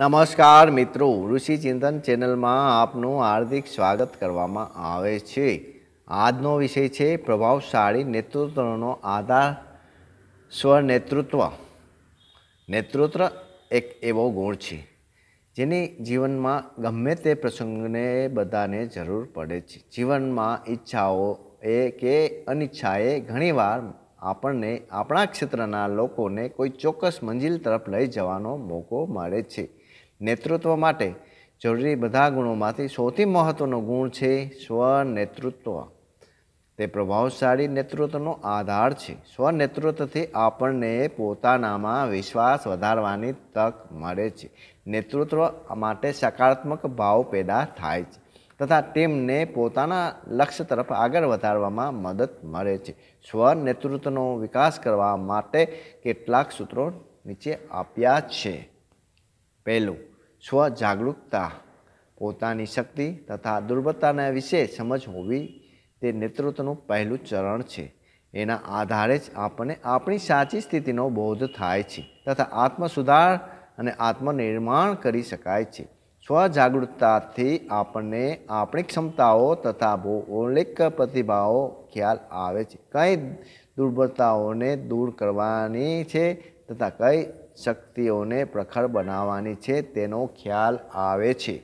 નમસ્કાર મિત્રો ઋષિ ચિંતન ચેનલમાં આપનું હાર્દિક સ્વાગત કરવામાં આવે છે આજનો વિષય છે પ્રભાવશાળી નેતૃત્વનો આધાર સ્વનેતૃત્વ નેતૃત્વ એક એવો ગુણ છે જેની જીવનમાં ગમે તે પ્રસંગને બધાને જરૂર પડે છે જીવનમાં ઈચ્છાઓ એ કે અનિચ્છાએ ઘણીવાર આપણને આપણા ક્ષેત્રના લોકોને કોઈ ચોક્કસ મંજિલ તરફ લઈ જવાનો મોકો મળે છે નેતૃત્વ માટે જરૂરી બધા ગુણોમાંથી સૌથી મહત્ત્વનો ગુણ છે સ્વનેતૃત્વ તે પ્રભાવશાળી નેતૃત્વનો આધાર છે સ્વનેતૃત્વથી આપણને પોતાનામાં વિશ્વાસ વધારવાની તક મળે છે નેતૃત્વ માટે સકારાત્મક ભાવ પેદા થાય છે તથા તેમને પોતાના લક્ષ્ય તરફ આગળ વધારવામાં મદદ મળે છે સ્વ નેતૃત્વનો વિકાસ કરવા માટે કેટલાક સૂત્રો નીચે આપ્યા છે પહેલું સ્વ જાગૃતતા પોતાની શક્તિ તથા દુર્બળતાના વિશે સમજ હોવી તે નેતૃત્વનું પહેલું ચરણ છે એના આધારે જ આપણને આપણી સાચી સ્થિતિનો બોધ થાય છે તથા આત્મસુધાર અને આત્મનિર્માણ કરી શકાય છે સ્વજાગૃતતાથી આપણને આપણી ક્ષમતાઓ તથા ભૌગોલિક પ્રતિભાઓ ખ્યાલ આવે છે કઈ દુર્બળતાઓને દૂર કરવાની છે તથા કઈ શક્તિઓને પ્રખર બનાવવાની છે તેનો ખ્યાલ આવે છે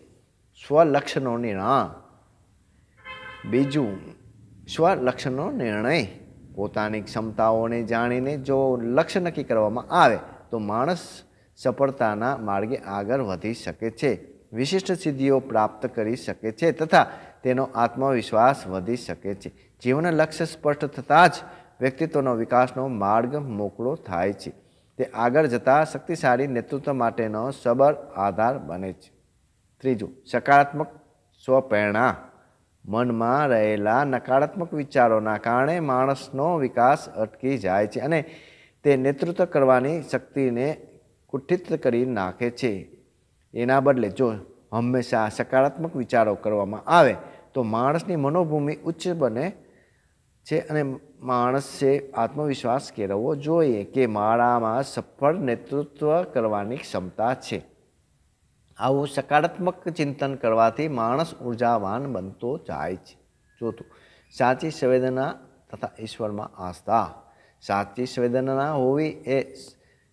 સ્વલક્ષણનો નિર્ણય બીજું સ્વલક્ષણનો નિર્ણય પોતાની ક્ષમતાઓને જાણીને જો લક્ષ્ય નક્કી કરવામાં આવે તો માણસ સફળતાના માર્ગે આગળ વધી શકે છે વિશિષ્ટ સિદ્ધિઓ પ્રાપ્ત કરી શકે છે તથા તેનો આત્મવિશ્વાસ વધી શકે છે જીવન લક્ષ્ય સ્પષ્ટ થતાં જ વ્યક્તિત્વનો વિકાસનો માર્ગ મોકળો થાય છે તે આગળ જતાં શક્તિશાળી નેતૃત્વ માટેનો સબળ આધાર બને છે ત્રીજું સકારાત્મક સ્વપ્રેરણા મનમાં રહેલા નકારાત્મક વિચારોના કારણે માણસનો વિકાસ અટકી જાય છે અને તે નેતૃત્વ કરવાની શક્તિને કુઠિત કરી નાખે છે એના બદલે જો હંમેશા સકારાત્મક વિચારો કરવામાં આવે તો માણસની મનોભૂમિ ઉચ્ચ બને છે અને માણસે આત્મવિશ્વાસ કેળવવો જોઈએ કે મારામાં સફળ નેતૃત્વ કરવાની ક્ષમતા છે આવું સકારાત્મક ચિંતન કરવાથી માણસ ઉર્જાવાન બનતો જાય છે ચોથું સાચી સંવેદના તથા ઈશ્વરમાં આસ્થા સાચી સંવેદના હોવી એ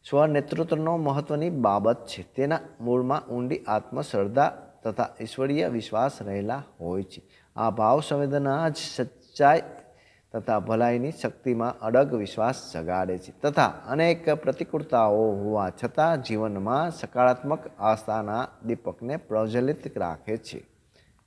સ્વ નેતૃત્વનો મહત્ત્વની બાબત છે તેના મૂળમાં ઊંડી આત્મશ્રદ્ધા તથા ઈશ્વરીય વિશ્વાસ રહેલા હોય છે આ ભાવ સંવેદના જ સચ્ચાઈ તથા ભલાઈની શક્તિમાં અડગ વિશ્વાસ જગાડે છે તથા અનેક પ્રતિકૂળતાઓ હોવા છતાં જીવનમાં સકારાત્મક આસ્થાના દીપકને પ્રજ્વલિત રાખે છે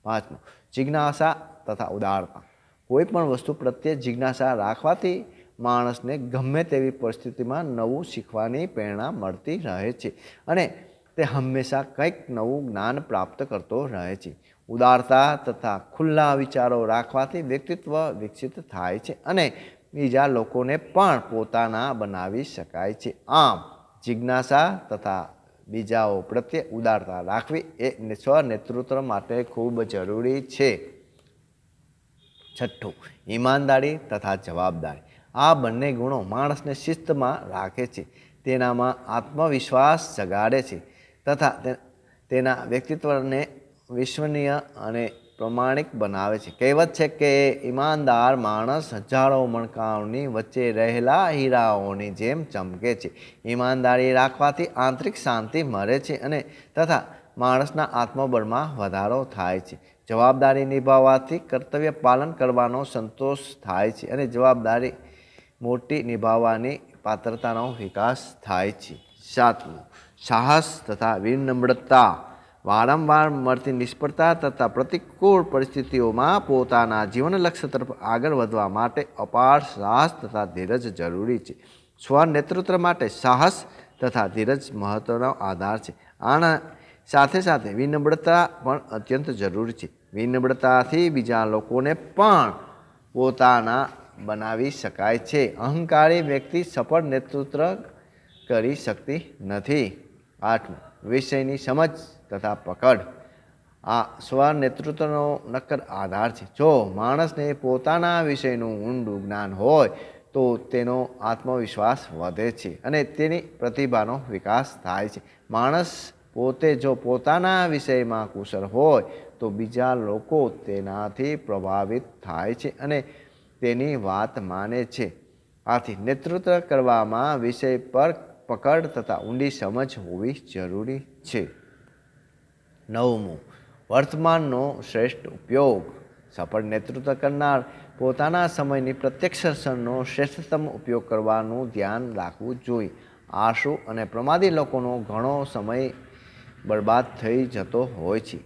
પાંચમું જિજ્ઞાસા તથા ઉદારતા કોઈપણ વસ્તુ પ્રત્યે જિજ્ઞાસા રાખવાથી માણસને ગમે તેવી પરિસ્થિતિમાં નવું શીખવાની પ્રેરણા મળતી રહે છે અને તે હંમેશા કંઈક નવું જ્ઞાન પ્રાપ્ત કરતો રહે છે ઉદારતા તથા ખુલ્લા વિચારો રાખવાથી વ્યક્તિત્વ વિકસિત થાય છે અને બીજા લોકોને પણ પોતાના બનાવી શકાય છે આમ જિજ્ઞાસા તથા બીજાઓ પ્રત્યે ઉદારતા રાખવી એ સ્વનેતૃત્વ માટે ખૂબ જરૂરી છે છઠ્ઠું ઈમાનદારી તથા જવાબદારી આ બંને ગુણો માણસને શિસ્તમાં રાખે છે તેનામાં આત્મવિશ્વાસ જગાડે છે તથા તેના વ્યક્તિત્વને વિશ્વનીય અને પ્રમાણિક બનાવે છે કહેવત છે કે ઈમાનદાર માણસ હજારો મણકાઓની વચ્ચે રહેલા હીરાઓની જેમ ચમકે છે ઈમાનદારી રાખવાથી આંતરિક શાંતિ મળે છે અને તથા માણસના આત્મબળમાં વધારો થાય છે જવાબદારી નિભાવવાથી કર્તવ્ય પાલન કરવાનો સંતોષ થાય છે અને જવાબદારી મોટી નિભાવવાની પાત્રતાનો વિકાસ થાય છે સાતમું સાહસ તથા વિનમ્રતા વારંવાર મળતી નિષ્ફળતા તથા પ્રતિકૂળ પરિસ્થિતિઓમાં પોતાના જીવનલક્ષ્ય તરફ આગળ વધવા માટે અપાર સાહસ તથા ધીરજ જરૂરી છે સ્વ નેતૃત્વ માટે સાહસ તથા ધીરજ મહત્ત્વનો આધાર છે આના સાથે સાથે વિનમ્રતા પણ અત્યંત જરૂરી છે વિનમ્રતાથી બીજા લોકોને પણ પોતાના બનાવી શકાય છે અહંકારી વ્યક્તિ સફળ નેતૃત્વ કરી શકતી નથી આઠમું વિષયની સમજ તથા પકડ આ સ્વ નેતૃત્વનો નક્કર આધાર છે જો માણસને પોતાના વિષયનું ઊંડું જ્ઞાન હોય તો તેનો આત્મવિશ્વાસ વધે છે અને તેની પ્રતિભાનો વિકાસ થાય છે માણસ પોતે જો પોતાના વિષયમાં કુશળ હોય તો બીજા લોકો તેનાથી પ્રભાવિત થાય છે અને તેની વાત માને છે આથી નેતૃત્વ કરવામાં વિષય પર પકડ તથા ઊંડી સમજ હોવી જરૂરી છે નવમું વર્તમાનનો શ્રેષ્ઠ ઉપયોગ સફળ નેતૃત્વ કરનાર પોતાના સમયની પ્રત્યક્ષ અસરનો શ્રેષ્ઠતમ ઉપયોગ કરવાનું ધ્યાન રાખવું જોઈએ આશુ અને પ્રમાદી લોકોનો ઘણો સમય બરબાદ થઈ જતો હોય છે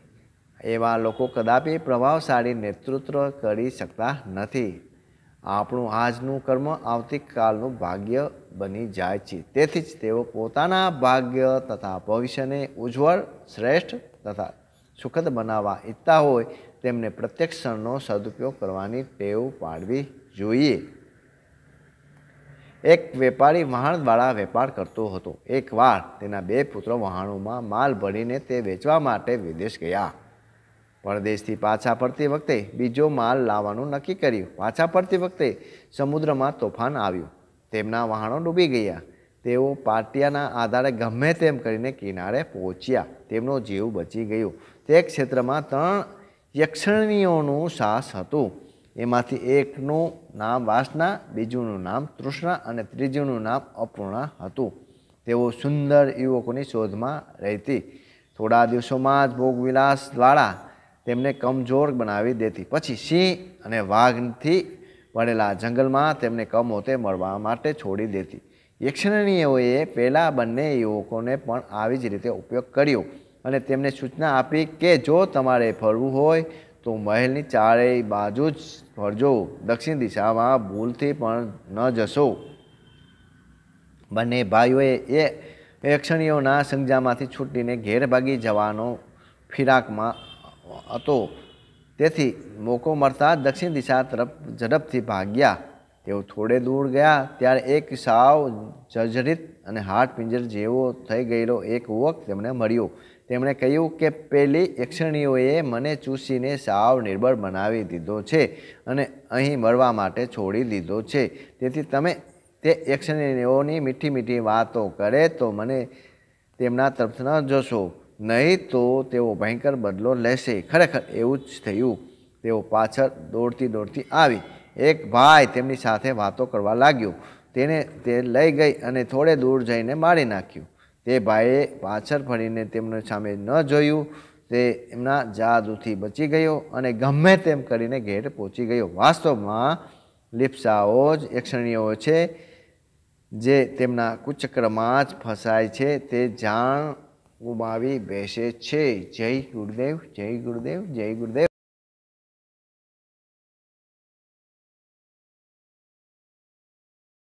એવા લોકો કદાપી પ્રભાવશાળી નેતૃત્વ કરી શકતા નથી આપણું આજનું કર્મ આવતીકાલનું ભાગ્ય બની જાય છે તેથી જ તેઓ પોતાના ભાગ્ય તથા ભવિષ્યને ઉજ્જવળ શ્રેષ્ઠ તથા સુખદ બનાવવા ઈચ્છતા હોય તેમને પ્રત્યક્ષ ક્ષણનો સદુપયોગ કરવાની ટેવ પાડવી જોઈએ એક વેપારી વહાણવાળા વેપાર કરતો હતો એકવાર તેના બે પુત્રો વહાણોમાં માલ ભરીને તે વેચવા માટે વિદેશ ગયા પરદેશથી પાછા ફરતી વખતે બીજો માલ લાવવાનું નક્કી કર્યું પાછા ફરતી વખતે સમુદ્રમાં તોફાન આવ્યું તેમના વહાણો ડૂબી ગયા તેઓ પાટિયાના આધારે ગમે તેમ કરીને કિનારે પહોંચ્યા તેમનો જીવ બચી ગયો તે ક્ષેત્રમાં ત્રણ યક્ષણીઓનું સાહસ હતું એમાંથી એકનું નામ વાસના બીજુંનું નામ તૃષ્ણા અને ત્રીજુંનું નામ અપૂર્ણા હતું તેઓ સુંદર યુવકોની શોધમાં રહેતી થોડા દિવસોમાં જ ભોગવિલાસ દ્વારા તેમને કમજોર બનાવી દેતી પછી સિંહ અને વાઘથી પડેલા જંગલમાં તેમને કમોતે મળવા માટે છોડી દેતી યક્ષણીઓએ પહેલાં બંને યુવકોને પણ આવી જ રીતે ઉપયોગ કર્યો અને તેમને સૂચના આપી કે જો તમારે ફરવું હોય તો મહેલની ચારેય બાજુ જ ફરજો દક્ષિણ દિશામાં ભૂલથી પણ ન જશો બંને ભાઈઓએ એ યક્ષણીઓના સંજામાંથી છૂટીને ઘેર ભાગી જવાનો ફિરાકમાં હતો તેથી મોકો મળતા દક્ષિણ દિશા તરફ ઝડપથી ભાગ્યા તેઓ થોડે દૂર ગયા ત્યારે એક સાવ જર્જરિત અને હાડ પિંજર જેવો થઈ ગયેલો એક યુવક તેમને મળ્યો તેમણે કહ્યું કે પેલી યક્ષણીઓએ મને ચૂસીને સાવ નિર્બળ બનાવી દીધો છે અને અહીં મળવા માટે છોડી દીધો છે તેથી તમે તે યક્ષણીઓની મીઠી મીઠી વાતો કરે તો મને તેમના તરફ ન જશો નહીં તો તેઓ ભયંકર બદલો લેશે ખરેખર એવું જ થયું તેઓ પાછળ દોડતી દોડતી આવી એક ભાઈ તેમની સાથે વાતો કરવા લાગ્યો તેને તે લઈ ગઈ અને થોડે દૂર જઈને મારી નાખ્યું તે ભાઈએ પાછળ ફરીને તેમને સામે ન જોયું તે એમના જાદુથી બચી ગયો અને ગમે તેમ કરીને ઘેર પહોંચી ગયો વાસ્તવમાં લિપ્સાઓ જ એક્ષણીઓ છે જે તેમના કુચક્રમાં જ ફસાય છે તે જાણ ગુમાવી બેસે છે જય ગુરુદેવ જય ગુરુદેવ જય ગુરુદેવ